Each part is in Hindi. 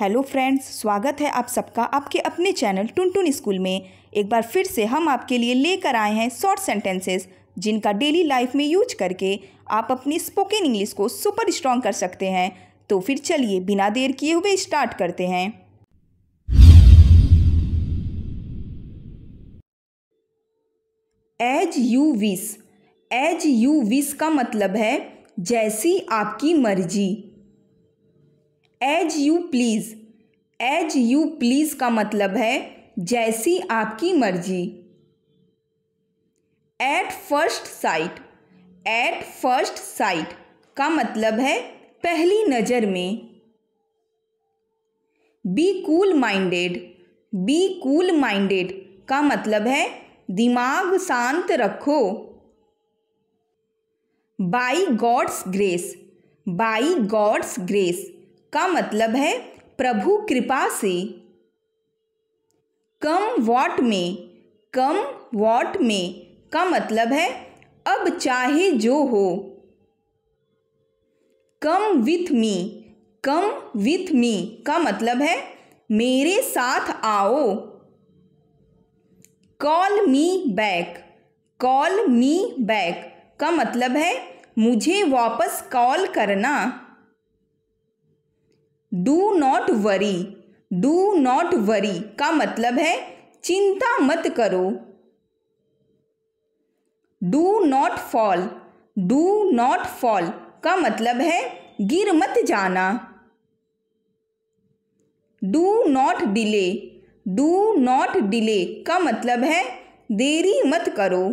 हेलो फ्रेंड्स स्वागत है आप सबका आपके अपने चैनल टुनटुन स्कूल में एक बार फिर से हम आपके लिए लेकर आए हैं शॉर्ट सेंटेंसेस जिनका डेली लाइफ में यूज करके आप अपनी स्पोकन इंग्लिश को सुपर स्ट्रॉन्ग कर सकते हैं तो फिर चलिए बिना देर किए हुए स्टार्ट करते हैं as you wish as you wish का मतलब है जैसी आपकी मर्जी as you please as you please का मतलब है जैसी आपकी मर्जी at first sight at first sight का मतलब है पहली नज़र में be cool minded be cool minded का मतलब है दिमाग शांत रखो by God's grace by God's grace का मतलब है प्रभु कृपा से कम वॉट में कम वॉट में का मतलब है अब चाहे जो हो come with me come with me का मतलब है मेरे साथ आओ call me back call me back का मतलब है मुझे वापस कॉल करना do not worry do not worry का मतलब है चिंता मत करो do not fall do not fall का मतलब है गिर मत जाना do not delay do not delay का मतलब है देरी मत करो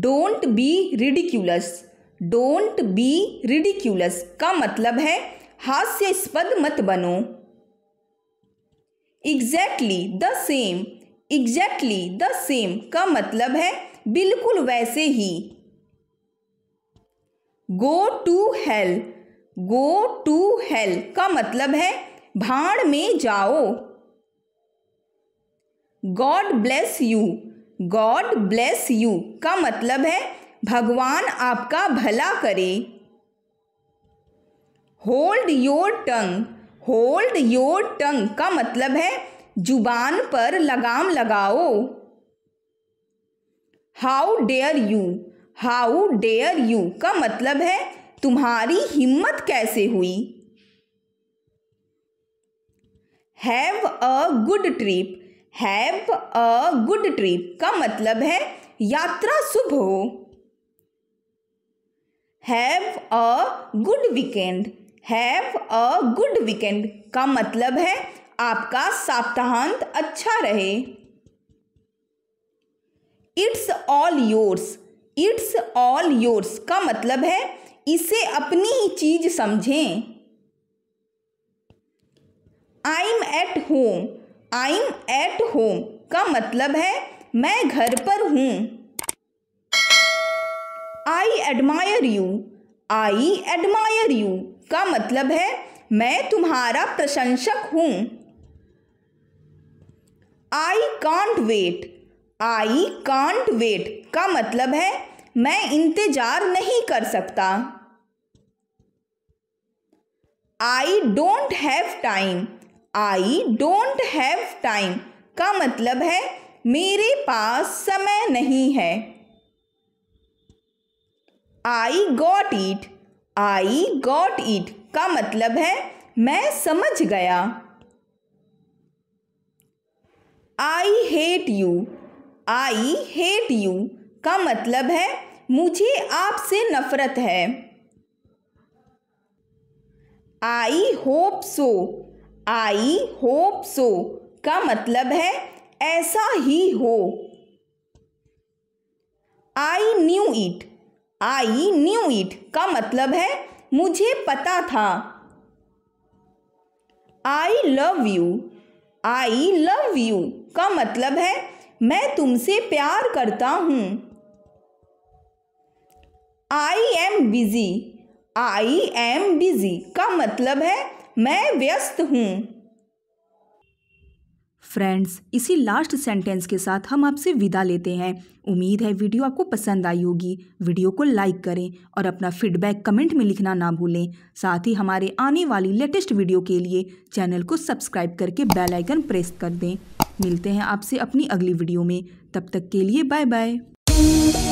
don't be ridiculous don't be ridiculous का मतलब है हास्यास्पद मत बनो exactly the same exactly the same का मतलब है बिल्कुल वैसे ही go to hell go to hell का मतलब है भाड़ में जाओ God bless you God bless you का मतलब है भगवान आपका भला करे hold your tongue hold your tongue का मतलब है जुबान पर लगाम लगाओ how dare you how dare you का मतलब है तुम्हारी हिम्मत कैसे हुई have a good trip have a good trip का मतलब है यात्रा शुभ हो have a good weekend have a good weekend का मतलब है आपका साप्ताहांत अच्छा रहे it's all yours it's all yours का मतलब है इसे अपनी ही चीज समझें I am at home I am at home का मतलब है मैं घर पर हूँ I admire you I admire you का मतलब है मैं तुम्हारा प्रशंसक हूँ I can't wait I can't wait का मतलब है मैं इंतजार नहीं कर सकता I don't have time I don't have time का मतलब है मेरे पास समय नहीं है I got it I got it का मतलब है मैं समझ गया I hate you I hate you का मतलब है मुझे आपसे नफरत है I hope so I hope so का मतलब है ऐसा ही हो I knew it I knew it का मतलब है मुझे पता था I love you I love you का मतलब है मैं तुमसे प्यार करता हूँ I am busy I am busy का मतलब है मैं व्यस्त हूँ फ्रेंड्स इसी लास्ट सेंटेंस के साथ हम आपसे विदा लेते हैं उम्मीद है वीडियो आपको पसंद आई होगी वीडियो को लाइक करें और अपना फीडबैक कमेंट में लिखना ना भूलें साथ ही हमारे आने वाली लेटेस्ट वीडियो के लिए चैनल को सब्सक्राइब करके बेल आइकन प्रेस कर दें मिलते हैं आपसे अपनी अगली वीडियो में तब तक के लिए बाय बाय